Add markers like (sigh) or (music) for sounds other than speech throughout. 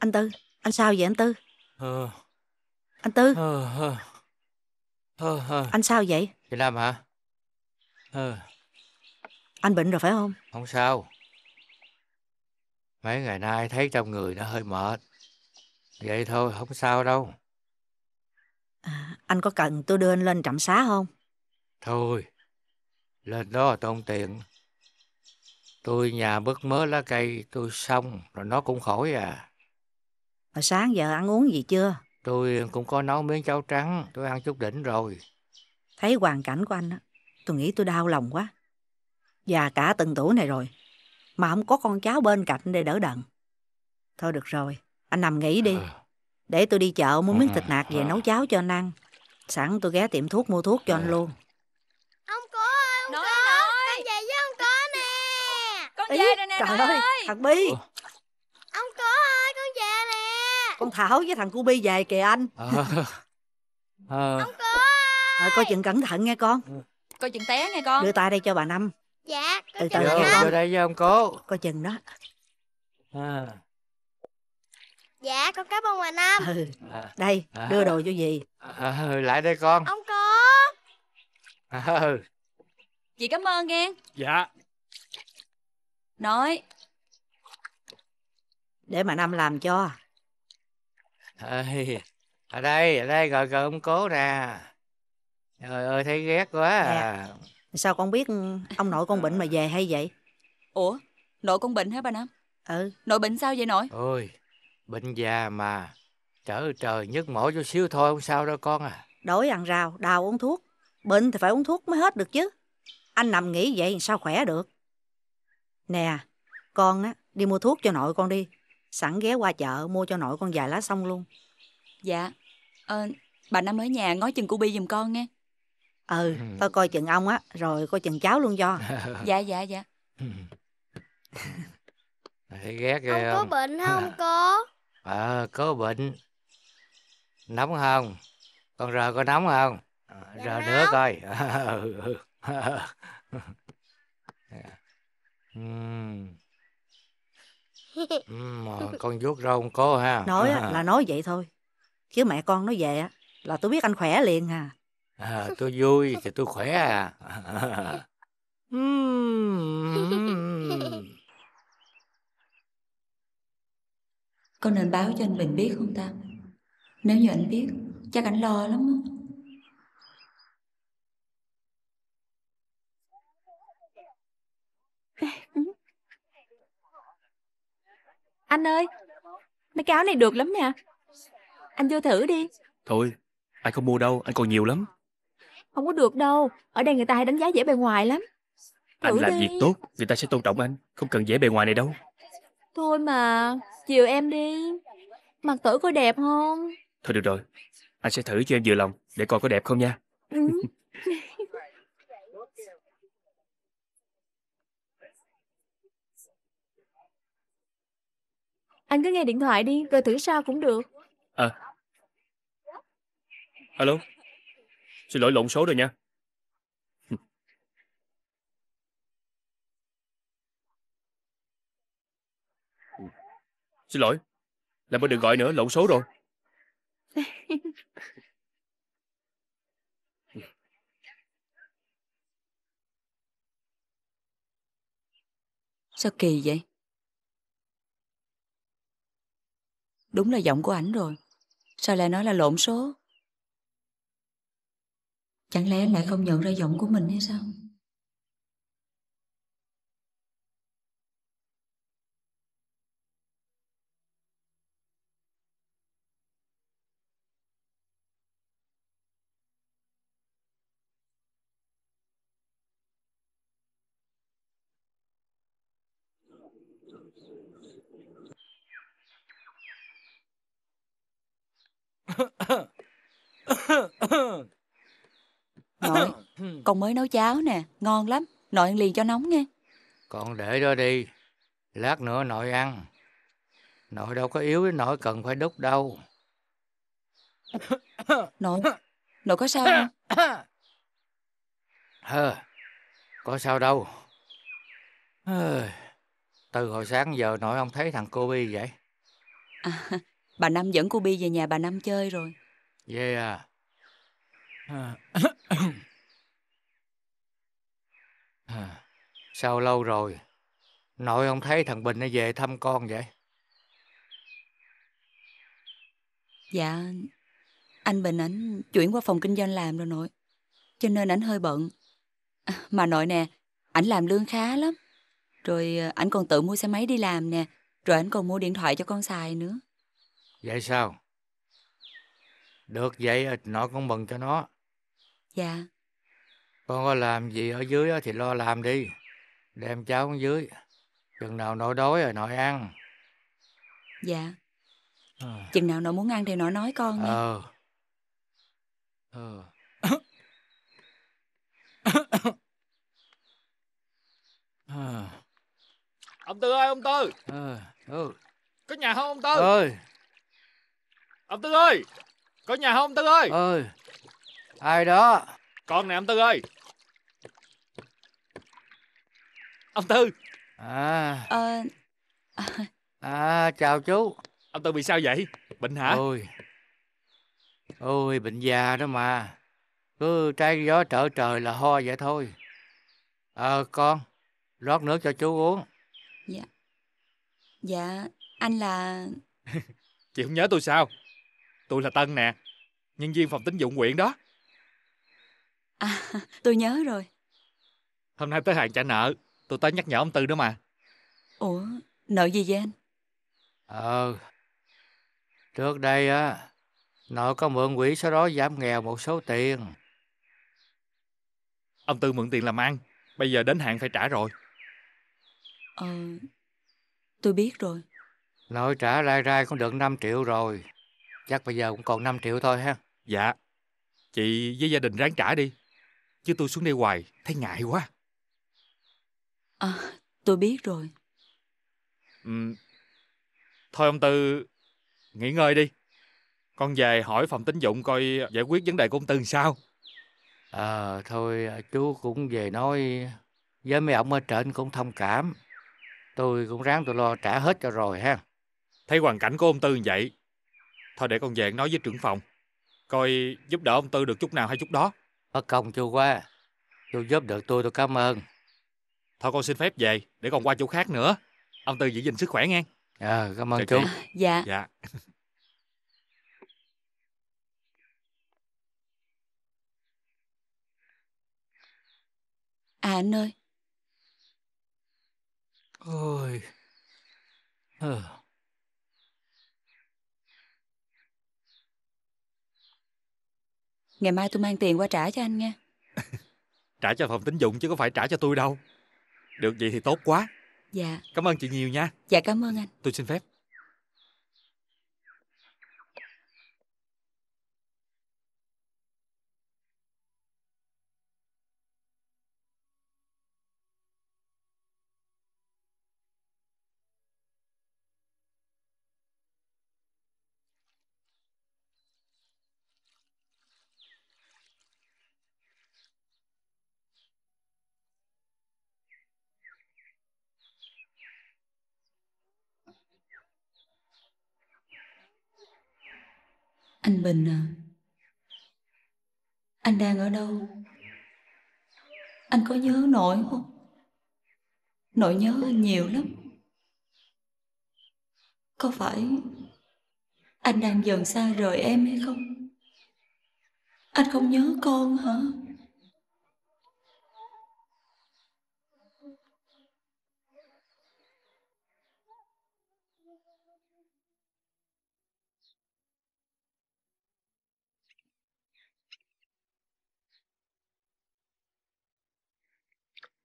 Anh Tư, anh sao vậy anh Tư? Ờ. Anh Tư. Ờ, ờ. Ờ, ờ. Anh sao vậy? Chị Lam hả? Ờ. Anh bệnh rồi phải không? Không sao. Mấy ngày nay thấy trong người nó hơi mệt. Vậy thôi, không sao đâu. À, anh có cần tôi đưa anh lên trạm xá không? Thôi, lên đó là tôn tiện. Tôi nhà bớt mớ lá cây, tôi xong rồi nó cũng khỏi à. Hồi sáng giờ ăn uống gì chưa? Tôi cũng có nấu miếng cháo trắng, tôi ăn chút đỉnh rồi. Thấy hoàn cảnh của anh, tôi nghĩ tôi đau lòng quá. Già cả từng tuổi này rồi, mà không có con cháu bên cạnh để đỡ đần. Thôi được rồi, anh nằm nghỉ đi. À. Để tôi đi chợ mua miếng thịt nạc về à. nấu cháo cho anh ăn. Sẵn tôi ghé tiệm thuốc mua thuốc cho anh à. luôn. Ông cô ơi, ông nói, cô, con về với ông cô nè. Con về rồi nè, trời ơi. ơi. Thằng Bi, con thảo với thằng cu bi về kìa anh à, à. ông cô à, coi chừng cẩn thận nghe con ừ. coi chừng té nghe con đưa tay đây cho bà năm dạ coi từ chừng từ đưa, đưa đây với ông cố coi chừng đó à. dạ con cảm ơn bà năm ừ. À. đây à. đưa đồ cho gì à, ừ, lại đây con ông cố à. chị ừ. cảm ơn nghe dạ nói để mà năm làm cho Ơi, ở đây, ở đây, gời gời ông cố nè. Trời ơi, thấy ghét quá à. Dạ. sao con biết ông nội con bệnh mà về hay vậy? Ủa, nội con bệnh hả ba Năm? Ừ, Nội bệnh sao vậy nội? Ôi, bệnh già mà, trở trời nhức mỏi chút xíu thôi, không sao đâu con à. Đói ăn rào, đau uống thuốc. Bệnh thì phải uống thuốc mới hết được chứ. Anh nằm nghỉ vậy sao khỏe được? Nè, con á, đi mua thuốc cho nội con đi sẵn ghé qua chợ mua cho nội con vài lá xong luôn. Dạ, ờ, bà Năm ở nhà ngó chừng cu bi giùm con nghe. Ừ, tôi coi chừng ông á, rồi coi chừng cháu luôn cho. (laughs) dạ, dạ, dạ. (laughs) Thấy ghét ghê Ông có bệnh (laughs) không cô? Ờ, có bệnh. Nóng không? Con rờ có nóng không? Ờ, dạ Rờ nữa nóng. coi. Ừ. Dạ. (laughs) ừ, con vuốt râu không có ha nói à. là nói vậy thôi chứ mẹ con nó về á là tôi biết anh khỏe liền à à tôi vui thì tôi khỏe à (laughs) con nên báo cho anh bình biết không ta nếu như anh biết chắc anh lo lắm á Anh ơi, mấy cái áo này được lắm nha. Anh vô thử đi. Thôi, anh không mua đâu, anh còn nhiều lắm. Không có được đâu, ở đây người ta hay đánh giá dễ bề ngoài lắm. Thử anh làm đi. việc tốt, người ta sẽ tôn trọng anh, không cần dễ bề ngoài này đâu. Thôi mà, chiều em đi. Mặt tử có đẹp không? Thôi được rồi, anh sẽ thử cho em vừa lòng, để coi có đẹp không nha. Ừ. (laughs) Anh cứ nghe điện thoại đi, rồi thử sao cũng được. À. Alo. Xin lỗi lộn số rồi nha. Xin lỗi. Làm ơn đừng gọi nữa, lộn số rồi. Sao kỳ vậy? Đúng là giọng của ảnh rồi. Sao lại nói là lộn số? Chẳng lẽ em lại không nhận ra giọng của mình hay sao? Nội, con mới nấu cháo nè, ngon lắm. Nội ăn liền cho nóng nghe. Con để đó đi, lát nữa nội ăn. Nội đâu có yếu với nội cần phải đút đâu. Nội, nội có sao không? Hơ, có sao đâu. từ hồi sáng giờ nội không thấy thằng cô Bi vậy. À, Bà Năm dẫn cô Bi về nhà bà Năm chơi rồi. Yeah. À. (coughs) à. Sao lâu rồi? Nội không thấy thằng Bình nó về thăm con vậy? Dạ, anh Bình ảnh chuyển qua phòng kinh doanh làm rồi nội. Cho nên ảnh hơi bận. À, mà nội nè, ảnh làm lương khá lắm. Rồi à, ảnh còn tự mua xe máy đi làm nè. Rồi ảnh còn mua điện thoại cho con xài nữa. Vậy sao? Được vậy nội con mừng cho nó. Dạ. Con có làm gì ở dưới thì lo làm đi. Đem cháu xuống dưới. Chừng nào nội đói rồi nội ăn. Dạ. À. Chừng nào nội muốn ăn thì nội nói con nha. Ờ. ờ. Ờ. Ông Tư ơi, ông Tư. Ờ, ừ. Có nhà không ông Tư? Ơi. Ông Tư ơi Có nhà không Tư ơi Ừ Ai đó Con nè ông Tư ơi Ông Tư À Ờ à... chào chú Ông Tư bị sao vậy Bệnh hả Ôi Ôi bệnh già đó mà Cứ trái gió trở trời là ho vậy thôi Ờ à, con Rót nước cho chú uống Dạ Dạ anh là (laughs) Chị không nhớ tôi sao Tôi là Tân nè, nhân viên phòng tín dụng quyện đó. À, (laughs) tôi nhớ rồi. Hôm nay tới hạn trả nợ, tôi tới nhắc nhở ông Tư đó mà. Ủa, nợ gì vậy anh? Ờ, trước đây á, nợ có mượn quỹ sau đó giảm nghèo một số tiền. Ông Tư mượn tiền làm ăn, bây giờ đến hạn phải trả rồi. Ờ, tôi biết rồi. nợ trả rai rai cũng được 5 triệu rồi. Chắc bây giờ cũng còn 5 triệu thôi ha Dạ Chị với gia đình ráng trả đi Chứ tôi xuống đây hoài Thấy ngại quá À tôi biết rồi ừ. Thôi ông Tư Nghỉ ngơi đi Con về hỏi phòng tín dụng coi giải quyết vấn đề của ông Tư sao à, thôi chú cũng về nói Với mấy ông ở trên cũng thông cảm Tôi cũng ráng tôi lo trả hết cho rồi ha Thấy hoàn cảnh của ông Tư như vậy Thôi để con về nói với trưởng phòng Coi giúp đỡ ông Tư được chút nào hay chút đó Bất công chú qua, Chú giúp được tôi tôi cảm ơn Thôi con xin phép về Để còn qua chỗ khác nữa Ông Tư giữ gìn sức khỏe nghe à, cảm ơn chú Dạ Dạ À anh ơi Ôi Ờ Ngày mai tôi mang tiền qua trả cho anh nha (laughs) Trả cho phòng tín dụng chứ có phải trả cho tôi đâu Được vậy thì tốt quá Dạ Cảm ơn chị nhiều nha Dạ cảm ơn anh Tôi xin phép bình à? Anh đang ở đâu? Anh có nhớ nội không? Nội nhớ anh nhiều lắm. Có phải anh đang dần xa rời em hay không? Anh không nhớ con hả?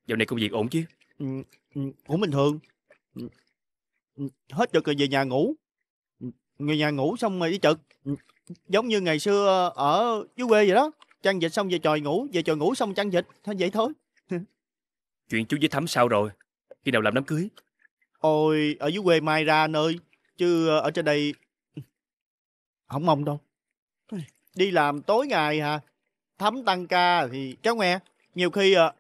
Dạo này công việc ổn chứ? Ừ, ừ cũng bình thường. Ừ, ừ, hết trực rồi về nhà ngủ. Người nhà ngủ xong rồi đi trực. Giống như ngày xưa ở dưới quê vậy đó. Chăn vịt xong về tròi ngủ, về tròi ngủ xong chăn vịt. Thôi vậy thôi. (laughs) Chuyện chú với Thắm sao rồi? Khi nào làm đám cưới? Ôi, ở dưới quê mai ra nơi. Chứ ở trên đây không mong đâu. Đi làm tối ngày hả? Thắm tăng ca thì cháu nghe. Nhiều khi ờ,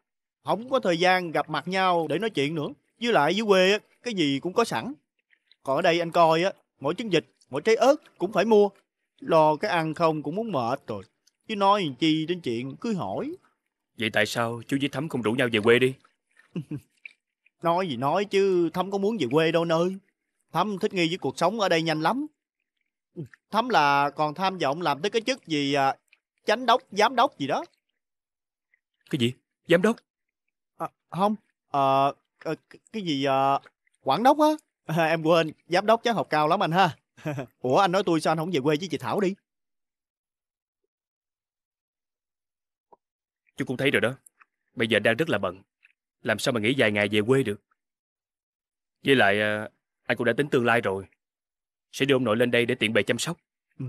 không có thời gian gặp mặt nhau để nói chuyện nữa với lại dưới quê á cái gì cũng có sẵn còn ở đây anh coi á mỗi trứng vịt mỗi trái ớt cũng phải mua lo cái ăn không cũng muốn mệt rồi chứ nói chi đến chuyện cứ hỏi vậy tại sao chú với thắm không rủ nhau về quê đi (laughs) nói gì nói chứ thắm có muốn về quê đâu nơi thắm thích nghi với cuộc sống ở đây nhanh lắm (laughs) thắm là còn tham vọng làm tới cái chức gì à, chánh đốc giám đốc gì đó cái gì giám đốc À, không, ờ, ờ, cái gì ờ, quản đốc á, (laughs) em quên, giám đốc chắc học cao lắm anh ha. (laughs) Ủa anh nói tôi sao anh không về quê với chị Thảo đi? Chú cũng thấy rồi đó. Bây giờ đang rất là bận. Làm sao mà nghỉ vài ngày về quê được. Với lại à, anh cũng đã tính tương lai rồi. Sẽ đưa ông nội lên đây để tiện bề chăm sóc. Ừ,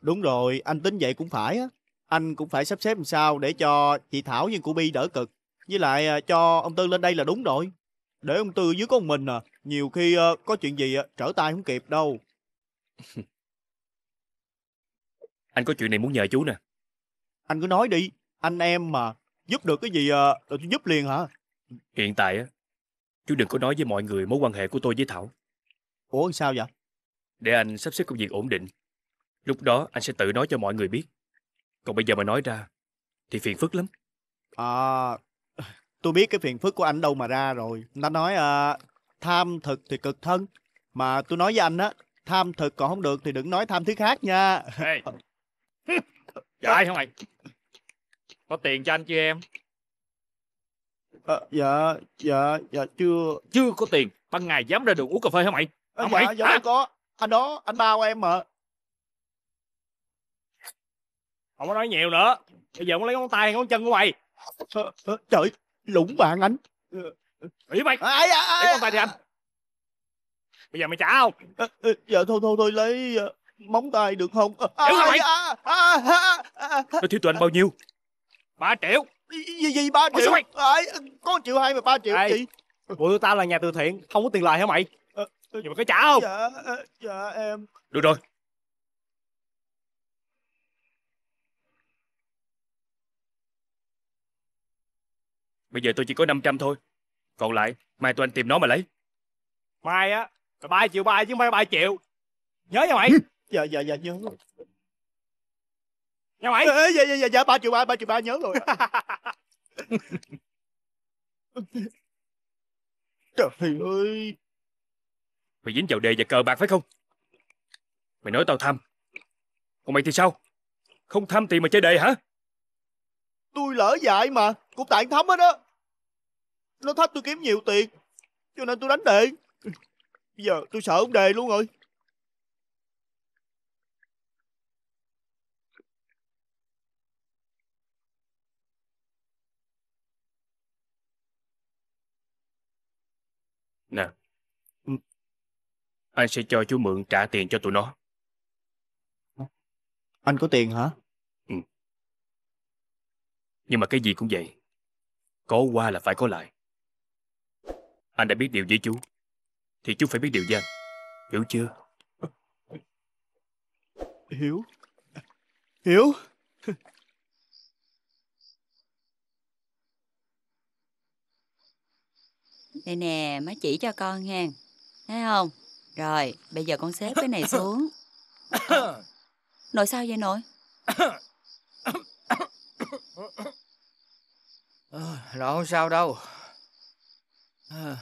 đúng rồi, anh tính vậy cũng phải á. Anh cũng phải sắp xếp làm sao để cho chị Thảo với cô Bi đỡ cực. Với lại à, cho ông Tư lên đây là đúng rồi. Để ông Tư dưới có một mình à, nhiều khi à, có chuyện gì à, trở tay không kịp đâu. (laughs) anh có chuyện này muốn nhờ chú nè. Anh cứ nói đi, anh em mà giúp được cái gì là tôi giúp liền hả? Hiện tại á, chú đừng có nói với mọi người mối quan hệ của tôi với Thảo. Ủa sao vậy? Để anh sắp xếp công việc ổn định. Lúc đó anh sẽ tự nói cho mọi người biết. Còn bây giờ mà nói ra thì phiền phức lắm. À, tôi biết cái phiền phức của anh đâu mà ra rồi nó nói à, tham thực thì cực thân mà tôi nói với anh á tham thực còn không được thì đừng nói tham thứ khác nha Ê. (laughs) Trời không mày Có tiền cho anh chưa em à, Dạ Dạ Dạ chưa Chưa có tiền Ban ngày dám ra đường uống cà phê hả mày ờ, Không dạ, dạ, à, dạ, mày dạ, có Anh đó Anh bao em mà Không có nói nhiều nữa Bây giờ muốn lấy ngón tay hay ngón chân của mày ờ, Trời lũng bạn anh ủy mày à, dạ, à, à, để con dạ. tay đi anh bây giờ mày trả không ờ, ờ, dạ thôi thôi thôi lấy ờ, móng tay được không hiểu rồi à, mày dạ, à, à, nó thiếu tụi anh bao nhiêu ba triệu gì gì ba triệu à, có triệu hai mà ba triệu Ê, gì bộ tụi tao là nhà từ thiện không có tiền lời hả mày vậy mày có trả không dạ dạ em được rồi Bây giờ tôi chỉ có 500 thôi Còn lại mai tôi anh tìm nó mà lấy Mai á là 3 triệu 3 chứ không phải 3 triệu Nhớ nha mày Dạ dạ dạ nhớ Nha mày Ê, Dạ dạ dạ dạ 3 triệu 3 3 triệu 3 nhớ rồi (laughs) Trời ơi Mày dính vào đề và cờ bạc phải không Mày nói tao tham Còn mày thì sao Không tham tiền mà chơi đề hả Tôi lỡ dạy mà Cũng tại thấm hết đó nó thách tôi kiếm nhiều tiền cho nên tôi đánh đề bây giờ tôi sợ ông đề luôn rồi nè anh sẽ cho chú mượn trả tiền cho tụi nó anh có tiền hả ừ nhưng mà cái gì cũng vậy có qua là phải có lại anh đã biết điều với chú Thì chú phải biết điều với anh Hiểu chưa Hiểu Hiểu Nè nè má chỉ cho con nghe, Thấy không Rồi bây giờ con xếp cái này xuống Nội sao vậy nội Nội không sao đâu Ờ.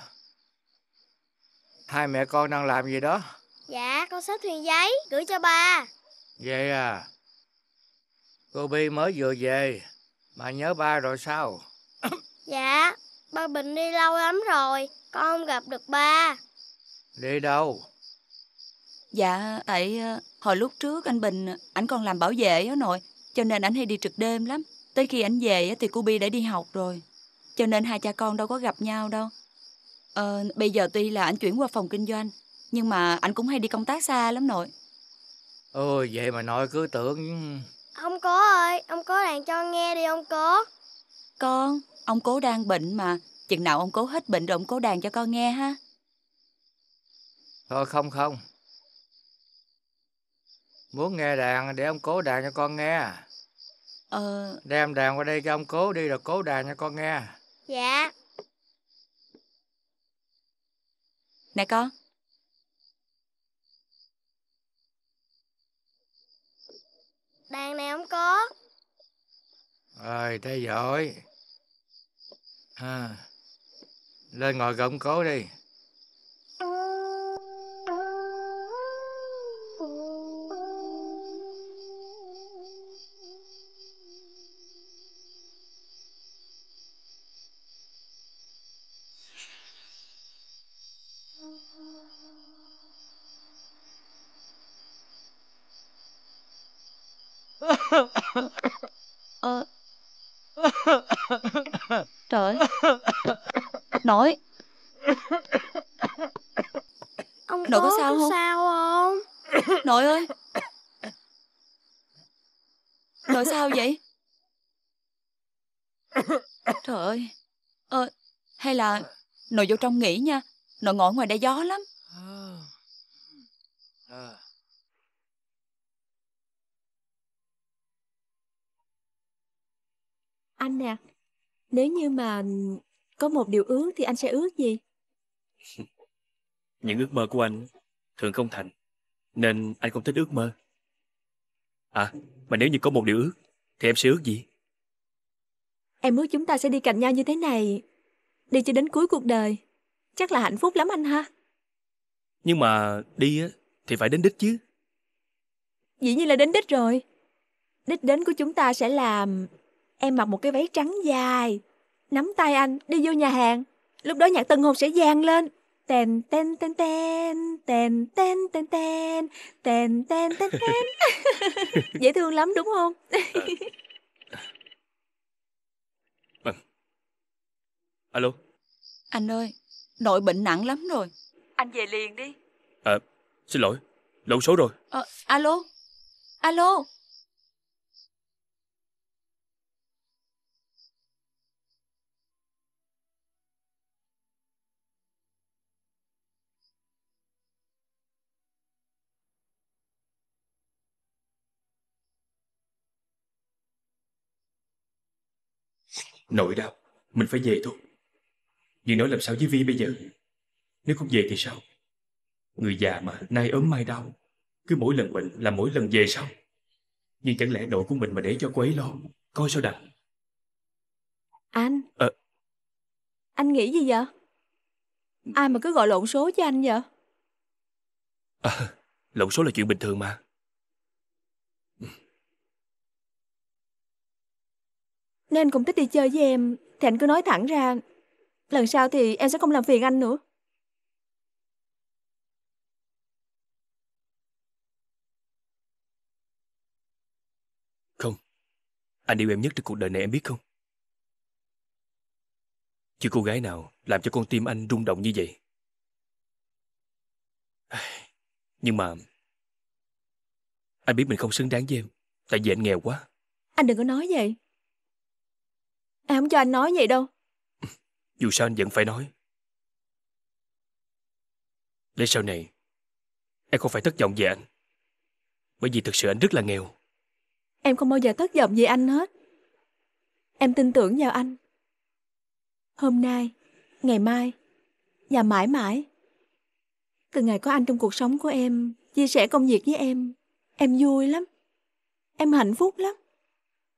Hai mẹ con đang làm gì đó? Dạ, con xếp thuyền giấy, gửi cho ba. Vậy à? Cô Bi mới vừa về, mà nhớ ba rồi sao? (coughs) dạ, ba Bình đi lâu lắm rồi, con không gặp được ba. Đi đâu? Dạ, tại ờ, hồi lúc trước anh Bình, ảnh còn làm bảo vệ á nội, cho nên ảnh hay đi trực đêm lắm. Tới khi ảnh về thì cô Bi đã đi học rồi, cho nên hai cha con đâu có gặp nhau đâu. Ờ, bây giờ tuy là anh chuyển qua phòng kinh doanh Nhưng mà anh cũng hay đi công tác xa lắm nội Ôi vậy mà nội cứ tưởng Ông cố ơi Ông cố đàn cho nghe đi ông cố Con Ông cố đang bệnh mà Chừng nào ông cố hết bệnh rồi ông cố đàn cho con nghe ha Thôi không không Muốn nghe đàn để ông cố đàn cho con nghe Ờ Đem đàn qua đây cho ông cố đi rồi cố đàn cho con nghe Dạ Nè con. Đàn này không có. Rồi, thế giỏi. À, lên ngồi gọng cố đi. Ừ. ờ trời nội ông nội có sao không sao không nội ơi nội sao vậy trời ơi ờ hay là nội vô trong nghỉ nha nội ngồi ngoài đây gió lắm anh nè nếu như mà có một điều ước thì anh sẽ ước gì (laughs) những ước mơ của anh thường không thành nên anh không thích ước mơ à mà nếu như có một điều ước thì em sẽ ước gì em ước chúng ta sẽ đi cạnh nhau như thế này đi cho đến cuối cuộc đời chắc là hạnh phúc lắm anh ha nhưng mà đi á thì phải đến đích chứ dĩ nhiên là đến đích rồi đích đến của chúng ta sẽ là Em mặc một cái váy trắng dài, nắm tay anh đi vô nhà hàng. Lúc đó nhạc tân hôn sẽ vang lên. Tèn tèn tèn tèn, tèn tèn tèn tèn, tèn tèn tèn tèn. Dễ thương lắm đúng không? Alo. Anh ơi, nội bệnh nặng lắm rồi. Anh về liền đi. À, xin lỗi, lộn số rồi. À, alo, alo. Nội đau, mình phải về thôi. Nhưng nói làm sao với Vi bây giờ? Nếu không về thì sao? Người già mà, nay ốm mai đau. Cứ mỗi lần bệnh là mỗi lần về sao? Nhưng chẳng lẽ nội của mình mà để cho cô ấy lo, coi sao đặng? Anh? Ờ. À... Anh nghĩ gì vậy? Ai mà cứ gọi lộn số cho anh vậy? À, lộn số là chuyện bình thường mà. Nên anh cũng thích đi chơi với em Thì anh cứ nói thẳng ra Lần sau thì em sẽ không làm phiền anh nữa Không Anh yêu em nhất trong cuộc đời này em biết không Chứ cô gái nào làm cho con tim anh rung động như vậy Nhưng mà Anh biết mình không xứng đáng với em Tại vì anh nghèo quá Anh đừng có nói vậy Em không cho anh nói vậy đâu (laughs) Dù sao anh vẫn phải nói Để sau này Em không phải thất vọng về anh Bởi vì thực sự anh rất là nghèo Em không bao giờ thất vọng về anh hết Em tin tưởng vào anh Hôm nay Ngày mai Và mãi mãi Từ ngày có anh trong cuộc sống của em Chia sẻ công việc với em Em vui lắm Em hạnh phúc lắm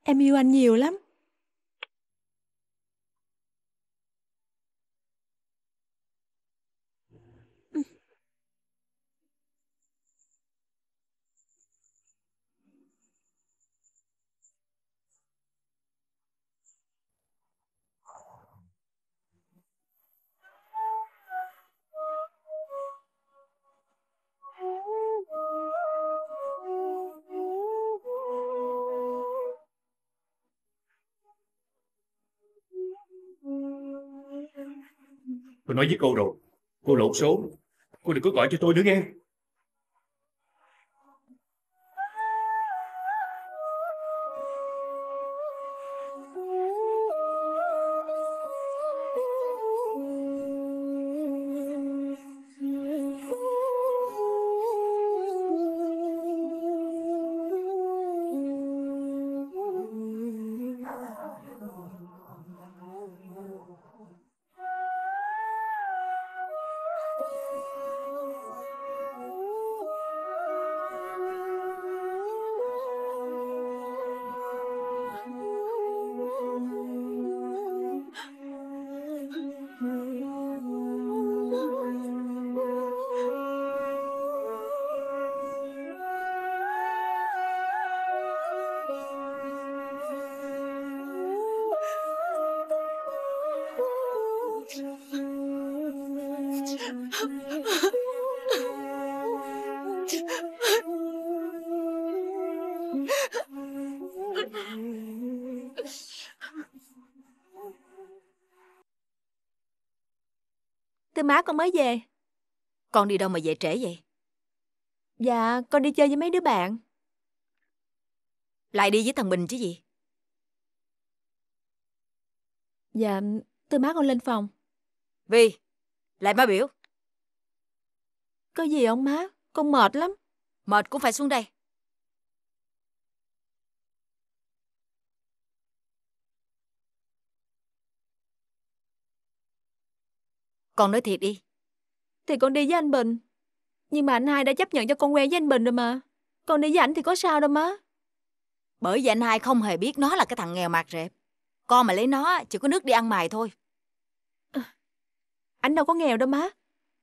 Em yêu anh nhiều lắm tôi nói với cô rồi cô lộn số cô đừng có gọi cho tôi nữa nghe má con mới về. Con đi đâu mà về trễ vậy? Dạ, con đi chơi với mấy đứa bạn. Lại đi với thằng Bình chứ gì? Dạ, tôi má con lên phòng. Vi, lại má biểu. Có gì không má? Con mệt lắm. Mệt cũng phải xuống đây. Con nói thiệt đi. Thì con đi với anh Bình. Nhưng mà anh hai đã chấp nhận cho con quen với anh Bình rồi mà. Con đi với anh thì có sao đâu má. Bởi vì anh hai không hề biết nó là cái thằng nghèo mạt rệp. Con mà lấy nó chỉ có nước đi ăn mày thôi. À, ảnh đâu có nghèo đâu má.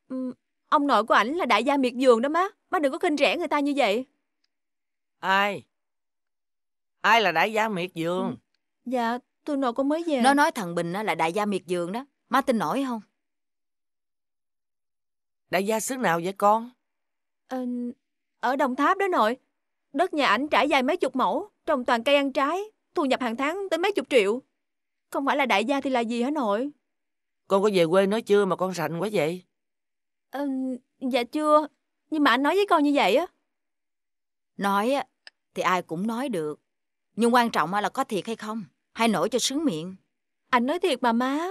Ừ, ông nội của ảnh là đại gia miệt vườn đó má. Má đừng có khinh rẻ người ta như vậy. Ai? Ai là đại gia miệt vườn? Ừ. Dạ, tôi nội con mới về. Nó nói thằng Bình là đại gia miệt vườn đó. Má tin nổi không? Đại gia xứ nào vậy con? Ờ, ở Đồng Tháp đó nội. Đất nhà ảnh trải dài mấy chục mẫu, trồng toàn cây ăn trái, thu nhập hàng tháng tới mấy chục triệu. Không phải là đại gia thì là gì hả nội? Con có về quê nói chưa mà con rành quá vậy? Ờ, dạ chưa, nhưng mà anh nói với con như vậy á. Nói thì ai cũng nói được, nhưng quan trọng là có thiệt hay không, hay nổi cho sướng miệng. Anh nói thiệt mà má,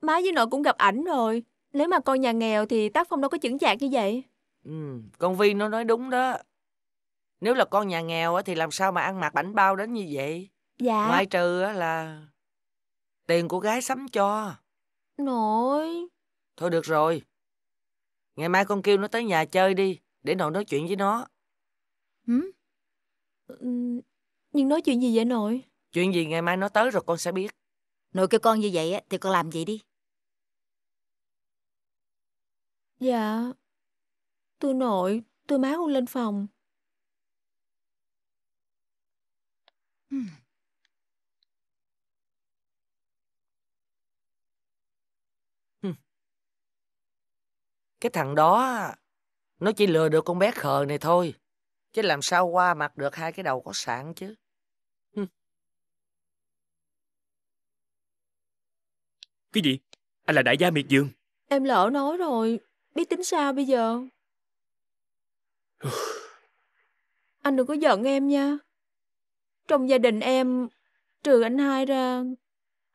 má với nội cũng gặp ảnh rồi, nếu mà con nhà nghèo thì tác phong đâu có chững chạc như vậy. Ừ, con Vi nó nói đúng đó. Nếu là con nhà nghèo á, thì làm sao mà ăn mặc bảnh bao đến như vậy? Dạ. Ngoại trừ á, là tiền của gái sắm cho. Nội. Thôi được rồi. Ngày mai con kêu nó tới nhà chơi đi, để nội nói chuyện với nó. Ừ? nhưng nói chuyện gì vậy nội? Chuyện gì ngày mai nó tới rồi con sẽ biết. Nội kêu con như vậy á, thì con làm vậy đi. Dạ, tôi nội, tôi má con lên phòng. Hmm. Hmm. Cái thằng đó, nó chỉ lừa được con bé khờ này thôi. Chứ làm sao qua mặt được hai cái đầu có sạn chứ. Hmm. Cái gì? Anh là đại gia miệt dương. Em lỡ nói rồi, biết tính sao bây giờ anh đừng có giận em nha trong gia đình em trừ anh hai ra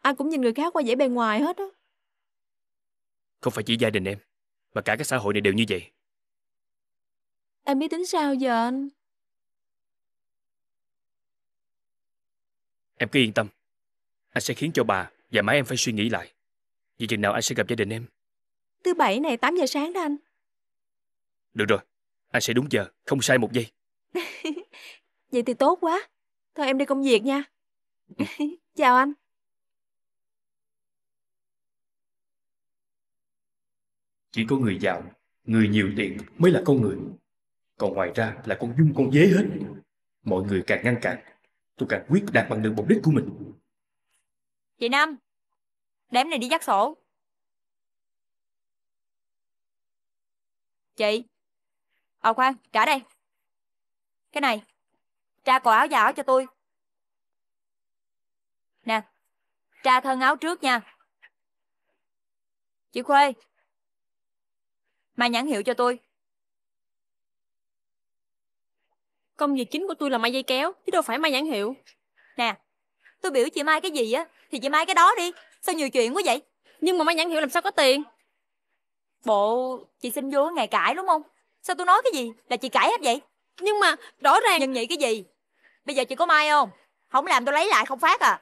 ai cũng nhìn người khác qua vẻ bề ngoài hết á không phải chỉ gia đình em mà cả cái xã hội này đều như vậy em biết tính sao giờ anh em cứ yên tâm anh sẽ khiến cho bà và má em phải suy nghĩ lại vì chừng nào anh sẽ gặp gia đình em Thứ bảy này 8 giờ sáng đó anh. Được rồi, anh sẽ đúng giờ, không sai một giây. (laughs) Vậy thì tốt quá. Thôi em đi công việc nha. Ừ. (laughs) Chào anh. Chỉ có người giàu, người nhiều tiền mới là con người. Còn ngoài ra là con dung con dế hết. Mọi người càng ngăn cản, tôi càng quyết đạt bằng đường mục đích của mình. Chị Năm, để này đi dắt sổ. Chị. Ờ khoan, trả đây. Cái này. Tra cổ áo và áo cho tôi. Nè. Tra thân áo trước nha. Chị Khuê. Mai nhãn hiệu cho tôi. Công việc chính của tôi là mai dây kéo, chứ đâu phải mai nhãn hiệu. Nè, tôi biểu chị Mai cái gì á, thì chị Mai cái đó đi. Sao nhiều chuyện quá vậy? Nhưng mà mai nhãn hiệu làm sao có tiền? Bộ chị xin vô ngày cãi đúng không? Sao tôi nói cái gì là chị cãi hết vậy? Nhưng mà rõ ràng Nhưng nhị cái gì? Bây giờ chị có mai không? Không làm tôi lấy lại không phát à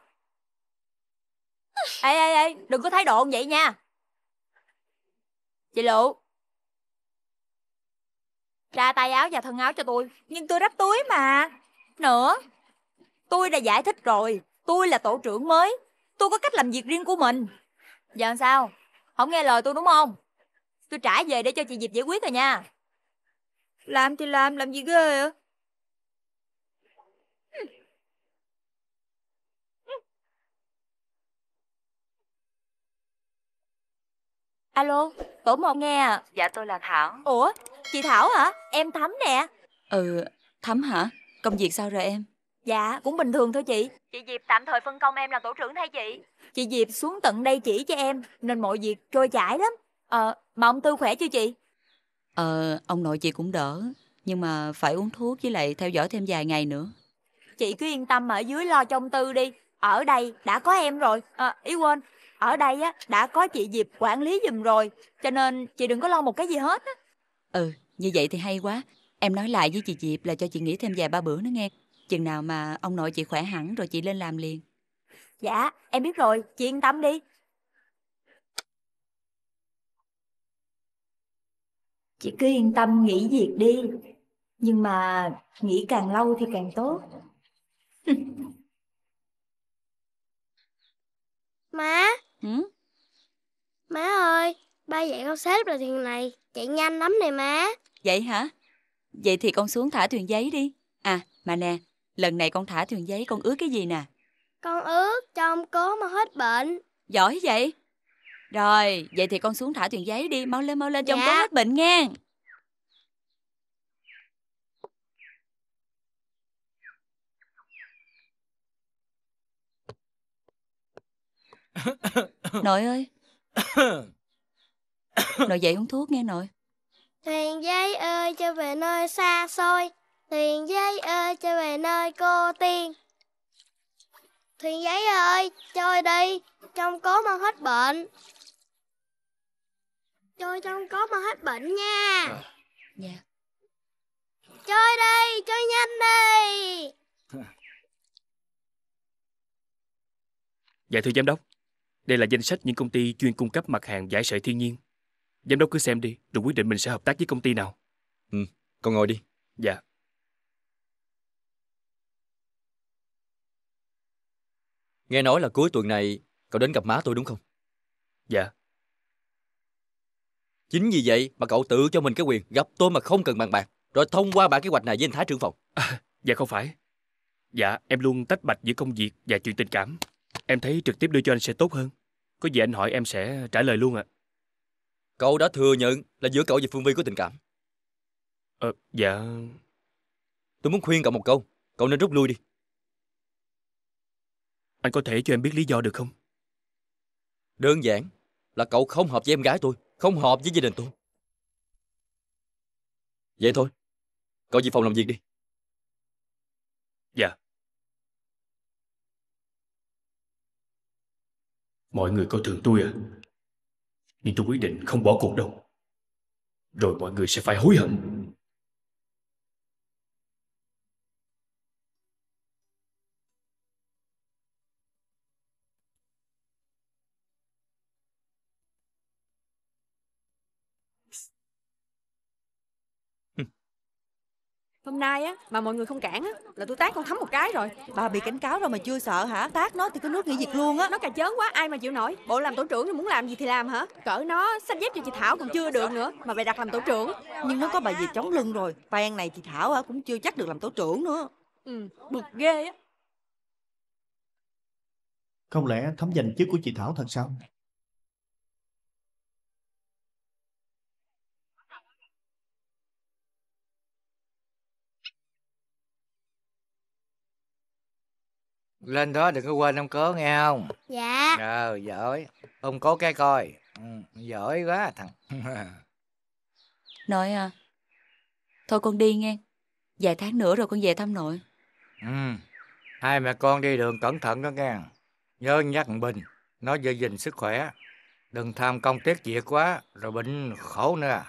Ê ê ê Đừng có thái độ như vậy nha Chị Lụ Ra tay áo và thân áo cho tôi Nhưng tôi rách túi mà Nữa Tôi đã giải thích rồi Tôi là tổ trưởng mới Tôi có cách làm việc riêng của mình Giờ sao Không nghe lời tôi đúng không Tôi trả về để cho chị Diệp giải quyết rồi nha. Làm thì làm, làm gì ghê ạ? Alo, tổ một nghe à. Dạ tôi là Thảo. Ủa, chị Thảo hả? Em Thắm nè. Ừ, Thắm hả? Công việc sao rồi em? Dạ, cũng bình thường thôi chị. Chị Diệp tạm thời phân công em làm tổ trưởng thay chị. Chị Diệp xuống tận đây chỉ cho em, nên mọi việc trôi chảy lắm. Ờ, à, mà ông Tư khỏe chưa chị? Ờ, à, ông nội chị cũng đỡ, nhưng mà phải uống thuốc với lại theo dõi thêm vài ngày nữa. Chị cứ yên tâm ở dưới lo cho ông Tư đi. Ở đây đã có em rồi, à, ý quên, ở đây á đã có chị Diệp quản lý giùm rồi, cho nên chị đừng có lo một cái gì hết á. Ừ, như vậy thì hay quá. Em nói lại với chị Diệp là cho chị nghỉ thêm vài ba bữa nữa nghe. Chừng nào mà ông nội chị khỏe hẳn rồi chị lên làm liền. Dạ, em biết rồi, chị yên tâm đi. chị cứ yên tâm nghỉ việc đi nhưng mà nghỉ càng lâu thì càng tốt (laughs) má ừ? má ơi ba dạy con xếp là thuyền này chạy nhanh lắm này má vậy hả vậy thì con xuống thả thuyền giấy đi à mà nè lần này con thả thuyền giấy con ước cái gì nè con ước cho ông cố mà hết bệnh giỏi vậy rồi, vậy thì con xuống thả thuyền giấy đi, mau lên mau lên trông dạ. có hết bệnh nghe. nội ơi. nội dậy uống thuốc nghe nội. Thuyền giấy ơi cho về nơi xa xôi, thuyền giấy ơi cho về nơi cô tiên. Thuyền giấy ơi, chơi đi, trong cố mang hết bệnh. Chơi trong có mà hết bệnh nha à, Dạ Chơi đi, chơi nhanh đi (laughs) Dạ thưa giám đốc Đây là danh sách những công ty chuyên cung cấp mặt hàng giải sợi thiên nhiên Giám đốc cứ xem đi Rồi quyết định mình sẽ hợp tác với công ty nào Ừ, con ngồi đi Dạ Nghe nói là cuối tuần này Cậu đến gặp má tôi đúng không? Dạ Chính vì vậy mà cậu tự cho mình cái quyền gặp tôi mà không cần bàn bạc, rồi thông qua bản kế hoạch này với anh Thái trưởng phòng. À, dạ không phải. Dạ, em luôn tách bạch giữa công việc và chuyện tình cảm. Em thấy trực tiếp đưa cho anh sẽ tốt hơn. Có gì anh hỏi em sẽ trả lời luôn ạ. À. Cậu đã thừa nhận là giữa cậu và Phương Vi có tình cảm. Ờ, dạ... Tôi muốn khuyên cậu một câu. Cậu nên rút lui đi. Anh có thể cho em biết lý do được không? Đơn giản là cậu không hợp với em gái tôi. Không hợp với gia đình tôi Vậy thôi Cậu về phòng làm việc đi Dạ Mọi người coi thường tôi à Nhưng tôi quyết định không bỏ cuộc đâu Rồi mọi người sẽ phải hối hận Hôm nay á mà mọi người không cản á là tôi tát con thấm một cái rồi. Bà bị cảnh cáo rồi mà chưa sợ hả? Tát nó thì cứ nước nghỉ việc luôn á. Nó cà chớn quá ai mà chịu nổi. Bộ làm tổ trưởng thì muốn làm gì thì làm hả? Cỡ nó sách dép cho chị Thảo còn chưa được nữa mà bày đặt làm tổ trưởng. Nhưng nó có bà gì chống lưng rồi. Phan này chị Thảo hả cũng chưa chắc được làm tổ trưởng nữa. Ừ, bực ghê á. Không lẽ thấm giành chức của chị Thảo thật sao? lên đó đừng có quên ông cố nghe không dạ ờ giỏi ông cố cái coi ừ, giỏi quá thằng (laughs) nội à thôi con đi nghe vài tháng nữa rồi con về thăm nội ừ hai mẹ con đi đường cẩn thận đó nghe nhớ nhắc bình nó giữ gìn sức khỏe đừng tham công tiếc việc quá rồi bệnh khổ nữa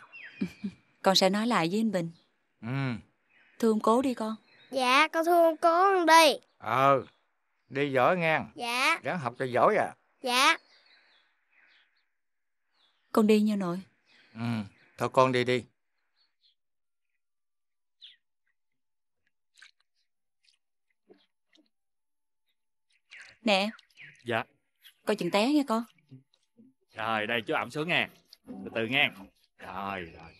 (laughs) con sẽ nói lại với anh bình ừ thương cố đi con dạ con thương cố đi ờ Đi giỏi ngang, Dạ. Ráng học cho giỏi à. Dạ. Con đi nha nội. Ừ, thôi con đi đi. Nè. Dạ. Coi chừng té nghe con. Rồi, đây chú ẩm xuống nghe, Từ từ nha. Rồi, rồi.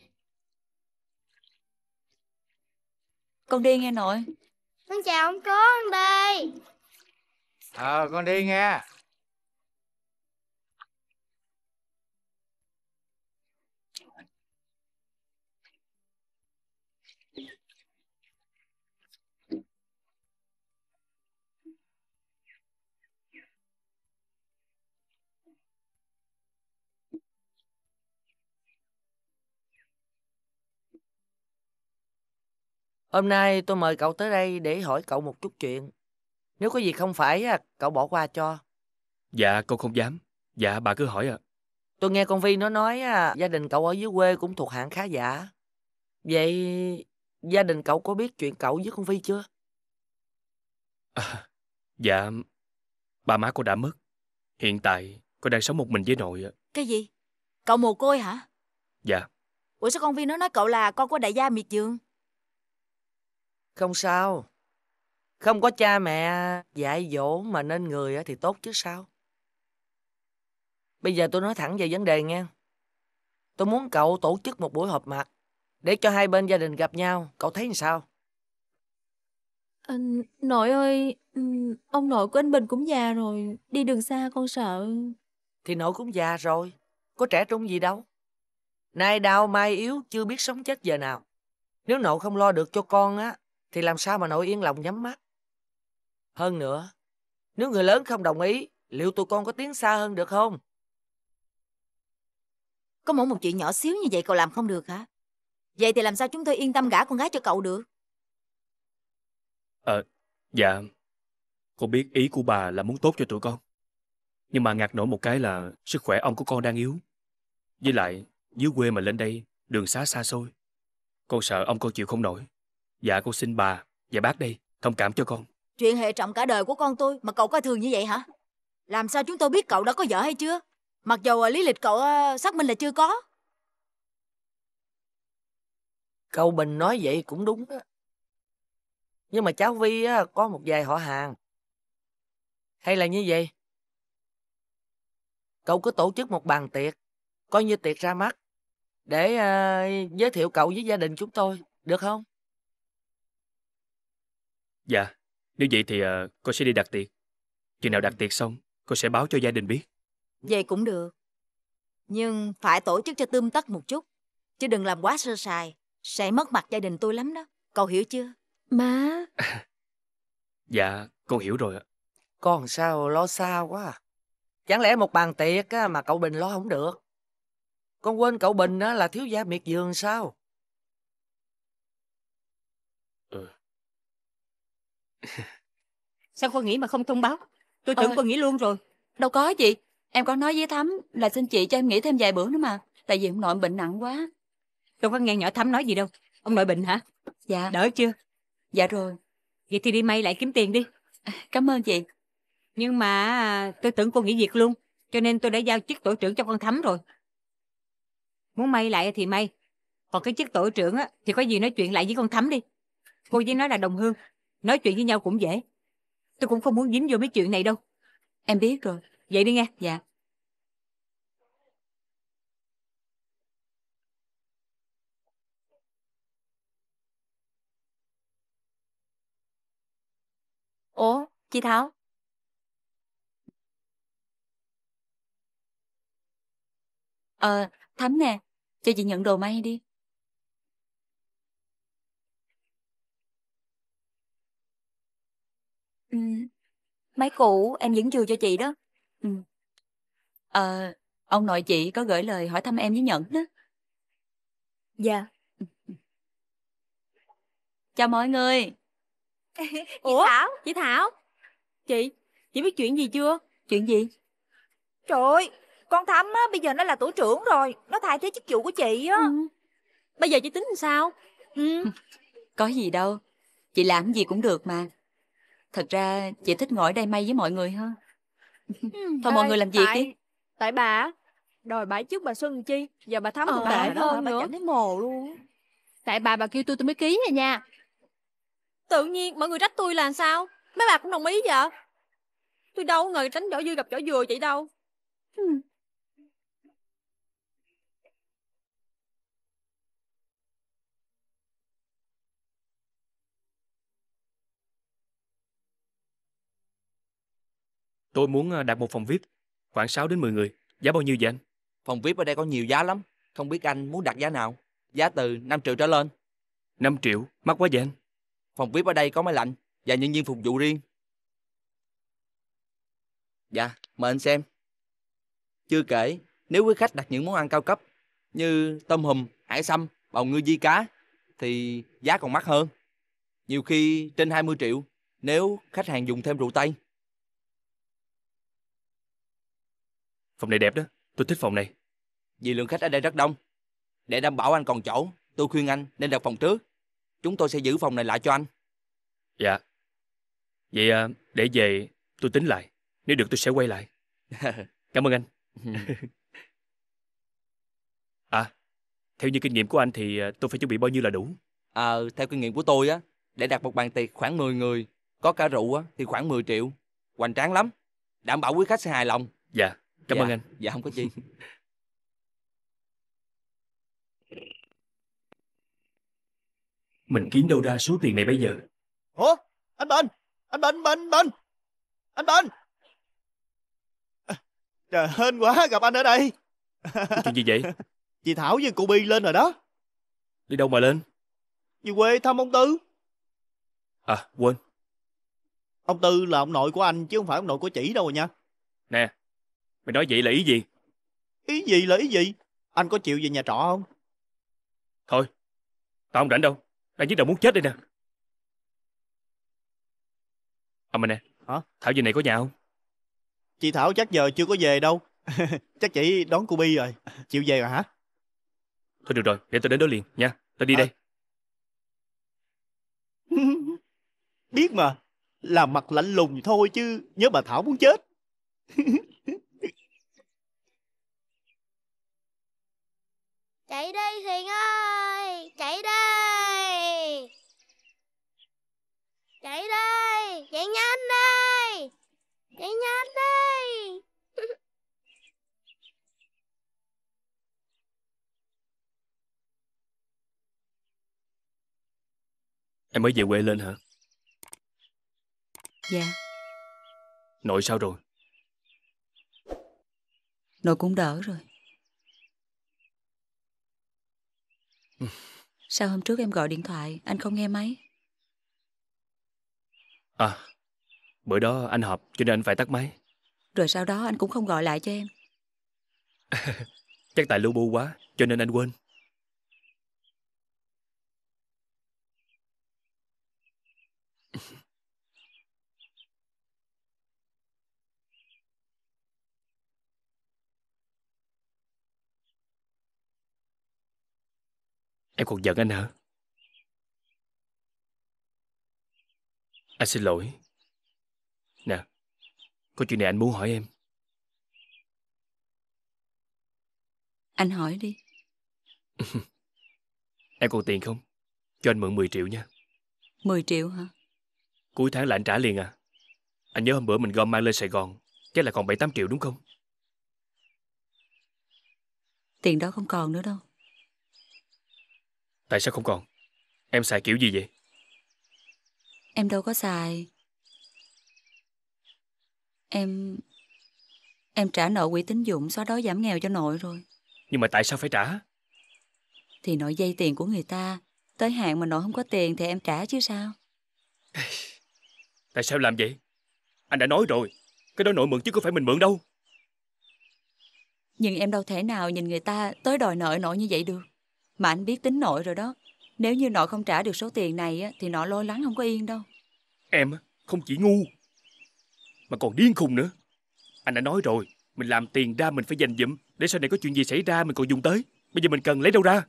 Con đi nghe nội. Con chào ông con đây ờ con đi nghe Hôm nay tôi mời cậu tới đây để hỏi cậu một chút chuyện. Nếu có gì không phải, á, cậu bỏ qua cho. Dạ, con không dám. Dạ, bà cứ hỏi ạ. À. Tôi nghe con Vi nó nói á, gia đình cậu ở dưới quê cũng thuộc hạng khá giả. Vậy gia đình cậu có biết chuyện cậu với con Vi chưa? À, dạ, ba má cô đã mất. Hiện tại cô đang sống một mình với nội Cái gì? Cậu mồ côi hả? Dạ. Ủa sao con Vi nó nói cậu là con của đại gia miệt dường? Không sao, không có cha mẹ dạy dỗ mà nên người thì tốt chứ sao? Bây giờ tôi nói thẳng về vấn đề nha. Tôi muốn cậu tổ chức một buổi họp mặt để cho hai bên gia đình gặp nhau. Cậu thấy như sao? À, nội ơi, ừ, ông nội của anh Bình cũng già rồi. Đi đường xa con sợ. Thì nội cũng già rồi. Có trẻ trung gì đâu. Nay đau mai yếu chưa biết sống chết giờ nào. Nếu nội không lo được cho con á, thì làm sao mà nội yên lòng nhắm mắt. Hơn nữa, nếu người lớn không đồng ý, liệu tụi con có tiến xa hơn được không? Có mỗi một chuyện nhỏ xíu như vậy cậu làm không được hả? Vậy thì làm sao chúng tôi yên tâm gả con gái cho cậu được? Ờ, à, dạ. Con biết ý của bà là muốn tốt cho tụi con. Nhưng mà ngạc nổi một cái là sức khỏe ông của con đang yếu. Với lại, dưới quê mà lên đây, đường xá xa xôi. Con sợ ông con chịu không nổi. Dạ con xin bà và bác đây thông cảm cho con. Chuyện hệ trọng cả đời của con tôi mà cậu coi thường như vậy hả? Làm sao chúng tôi biết cậu đã có vợ hay chưa? Mặc dù à, lý lịch cậu à, xác minh là chưa có. Cậu Bình nói vậy cũng đúng đó. Nhưng mà cháu Vi á có một vài họ hàng. Hay là như vậy? Cậu cứ tổ chức một bàn tiệc, coi như tiệc ra mắt, để uh, giới thiệu cậu với gia đình chúng tôi, được không? Dạ, nếu vậy thì à, cô sẽ đi đặt tiệc. Chừng nào đặt tiệc xong, cô sẽ báo cho gia đình biết. Vậy cũng được. Nhưng phải tổ chức cho tươm tất một chút. Chứ đừng làm quá sơ sài. Sẽ mất mặt gia đình tôi lắm đó. Cậu hiểu chưa? Má. (laughs) dạ, con hiểu rồi ạ. Con sao lo xa quá à. Chẳng lẽ một bàn tiệc mà cậu Bình lo không được? Con quên cậu Bình là thiếu gia miệt vườn sao? (laughs) Sao con nghĩ mà không thông báo? Tôi tưởng ờ, cô nghĩ luôn rồi. Đâu có chị. Em có nói với Thắm là xin chị cho em nghỉ thêm vài bữa nữa mà. Tại vì ông nội bệnh nặng quá. Tôi có nghe nhỏ Thắm nói gì đâu. Ông nội bệnh hả? Dạ. Đỡ chưa? Dạ rồi. Vậy thì đi may lại kiếm tiền đi. À, cảm ơn chị. Nhưng mà à, tôi tưởng cô nghỉ việc luôn. Cho nên tôi đã giao chức tổ trưởng cho con Thắm rồi. Muốn may lại thì may. Còn cái chức tổ trưởng á, thì có gì nói chuyện lại với con Thắm đi. Cô với nói là đồng hương. Nói chuyện với nhau cũng dễ. Tôi cũng không muốn dính vô mấy chuyện này đâu. Em biết rồi. Vậy đi nghe. Dạ. Ủa, chị Thảo? Ờ, Thắm nè, cho chị nhận đồ may đi. Ừm. Máy cũ em vẫn chưa cho chị đó. Ừm. Ờ, ông nội chị có gửi lời hỏi thăm em với Nhẫn đó. Dạ. Chào mọi người. (laughs) Chị Ủa? Thảo, chị Thảo. Chị, chị biết chuyện gì chưa? Chuyện gì? Trời ơi, con Thắm á, bây giờ nó là tổ trưởng rồi, nó thay thế chức vụ của chị á. Ừ. Bây giờ chị tính làm sao? Ừ. (laughs) Có gì đâu. Chị làm gì cũng được mà. Thật ra chị thích ngồi đây may với mọi người hơn. Ừm, Thôi mọi người làm việc đi. tại bà đòi bãi trước bà Xuân chi giờ bà thấm Ờ, bà đó hơn nữa cảm thấy mồ luôn. tại bà bà kêu tôi tôi mới ký rồi nha tự nhiên mọi người trách tôi là sao mấy bà cũng đồng ý vậy tôi đâu ngờ tránh vỏ dư gặp vỏ dừa vậy đâu Tôi muốn ờ, đặt một phòng VIP, khoảng 6 đến 10 người. Giá bao nhiêu vậy anh? Phòng VIP ở đây có nhiều giá lắm. Không biết anh muốn đặt giá nào? Giá từ 5 triệu trở lên. 5 triệu? Mắc quá vậy anh? Phòng VIP ở đây có máy lạnh và nhân viên phục vụ riêng. Dạ, mời anh xem. Chưa kể, nếu quý khách đặt những món ăn cao cấp như tôm hùm, hải sâm, bào ngư di cá thì giá còn mắc hơn. Nhiều khi trên 20 triệu nếu khách hàng dùng thêm rượu tây. Phòng này đẹp đó, tôi thích phòng này. Vì lượng khách ở đây rất đông. Để đảm bảo anh còn chỗ, tôi khuyên anh nên đặt phòng trước. Chúng tôi sẽ giữ phòng này lại cho anh. Dạ. Vậy à, để về tôi tính lại. Nếu được tôi sẽ quay lại. (laughs) Cảm ơn anh. (laughs) à, theo như kinh nghiệm của anh thì à, tôi phải chuẩn bị bao nhiêu là đủ? À, theo kinh nghiệm của tôi á, để đặt một bàn tiệc khoảng 10 người, có cả rượu á thì khoảng 10 triệu. Hoành tráng lắm. Đảm bảo quý khách sẽ hài lòng. Dạ. Cảm dạ, ơn anh. Dạ không có gì. Mình kiếm đâu ra số tiền này bây giờ? Ủa? Anh Bình! Anh Bình! Bình! Bình! Anh Bình! À, trời hên quá gặp anh ở đây. Cái chuyện gì vậy? (laughs) Chị Thảo với cụ Bi lên rồi đó. Đi đâu mà lên? Về quê thăm ông Tư. À, quên. Ông Tư là ông nội của anh chứ không phải ông nội của chị đâu rồi nha. Nè, Mày nói vậy là ý gì? Ý gì là ý gì? Anh có chịu về nhà trọ không? Thôi, tao không rảnh đâu. Đang nhất đầu muốn chết đây nè. Ông à, mà nè, Hả? Thảo về này có nhà không? Chị Thảo chắc giờ chưa có về đâu. (laughs) chắc chị đón cô Bi rồi. Chịu về rồi hả? Thôi được rồi, để tôi đến đó liền nha. Tôi đi à. đây. (laughs) Biết mà, làm mặt lạnh lùng thôi chứ nhớ bà Thảo muốn chết. (laughs) Chạy đi thiền ơi Chạy đi Chạy đi Chạy nhanh đi Chạy nhanh đi (laughs) Em mới về quê lên hả? Dạ Nội sao rồi? Nội cũng đỡ rồi Sao hôm trước em gọi điện thoại Anh không nghe máy À Bữa đó anh họp cho nên anh phải tắt máy Rồi sau đó anh cũng không gọi lại cho em (laughs) Chắc tại lưu bu quá Cho nên anh quên Em còn giận anh hả? Anh xin lỗi. Nè, có chuyện này anh muốn hỏi em. Anh hỏi đi. (laughs) em còn tiền không? Cho anh mượn 10 triệu nha. 10 triệu hả? Cuối tháng là anh trả liền à? Anh nhớ hôm bữa mình gom mang lên Sài Gòn, chắc là còn 7-8 triệu đúng không? Tiền đó không còn nữa đâu. Tại sao không còn Em xài kiểu gì vậy Em đâu có xài Em Em trả nợ quỹ tín dụng xóa đói giảm nghèo cho nội rồi Nhưng mà tại sao phải trả Thì nội dây tiền của người ta Tới hạn mà nội không có tiền thì em trả chứ sao Tại sao làm vậy Anh đã nói rồi Cái đó nội mượn chứ có phải mình mượn đâu Nhưng em đâu thể nào nhìn người ta tới đòi nợ nội như vậy được mà anh biết tính nội rồi đó. Nếu như nội không trả được số tiền này thì nội lo lắng không có yên đâu. Em không chỉ ngu, mà còn điên khùng nữa. Anh đã nói rồi, mình làm tiền ra mình phải dành dụm, để sau này có chuyện gì xảy ra mình còn dùng tới. Bây giờ mình cần lấy đâu ra?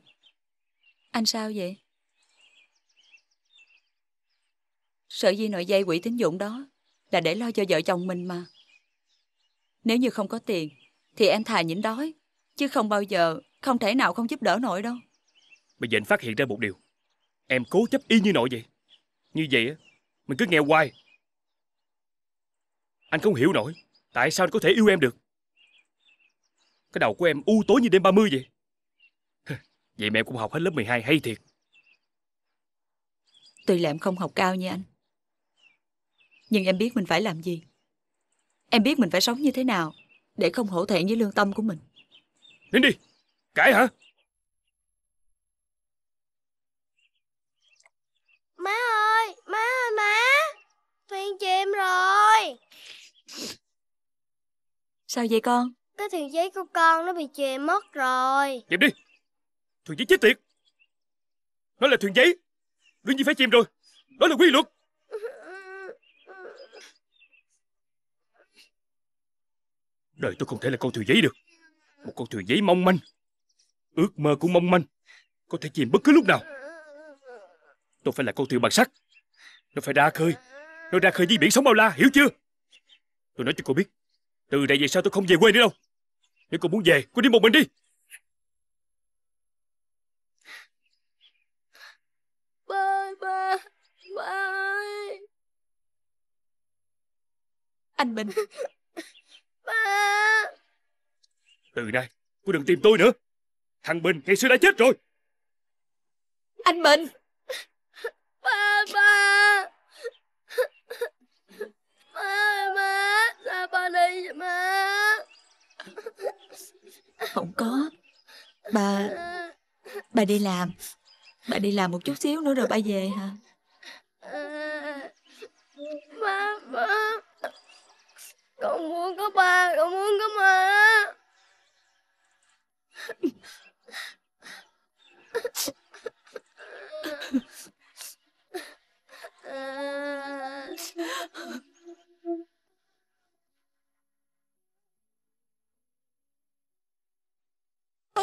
Anh sao vậy? Sợ gì nội dây quỹ tín dụng đó là để lo cho vợ chồng mình mà. Nếu như không có tiền thì em thà nhịn đói, chứ không bao giờ, không thể nào không giúp đỡ nội đâu. Bây giờ anh phát hiện ra một điều Em cố chấp y như nội vậy Như vậy mình cứ nghe hoài Anh không hiểu nổi Tại sao anh có thể yêu em được Cái đầu của em u tối như đêm 30 vậy Vậy mẹ cũng học hết lớp 12 hay thiệt Tuy là em không học cao nha anh Nhưng em biết mình phải làm gì Em biết mình phải sống như thế nào Để không hổ thẹn với lương tâm của mình Nín đi Cãi hả quen chim rồi Sao vậy con? Cái thuyền giấy của con nó bị chìm mất rồi Chìm đi Thuyền giấy chết tiệt Nó là thuyền giấy Đương nhiên phải chìm rồi Đó là quy luật Đời tôi không thể là con thuyền giấy được Một con thuyền giấy mong manh Ước mơ cũng mong manh Có thể chìm bất cứ lúc nào Tôi phải là con thuyền bằng sắt nó phải ra khơi nó ra khơi với biển sống bao la hiểu chưa Tôi nói cho cô biết Từ đây về sau tôi không về quê nữa đâu Nếu cô muốn về cô đi một mình đi Ba ba Ba Anh Bình Ba Từ nay cô đừng tìm tôi nữa Thằng Bình ngày xưa đã chết rồi Anh Bình ơi má Không có Bà Bà đi làm Bà đi làm một chút xíu nữa rồi bà về hả Má má Con muốn có ba Con muốn có má Ah (laughs)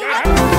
啊！(laughs)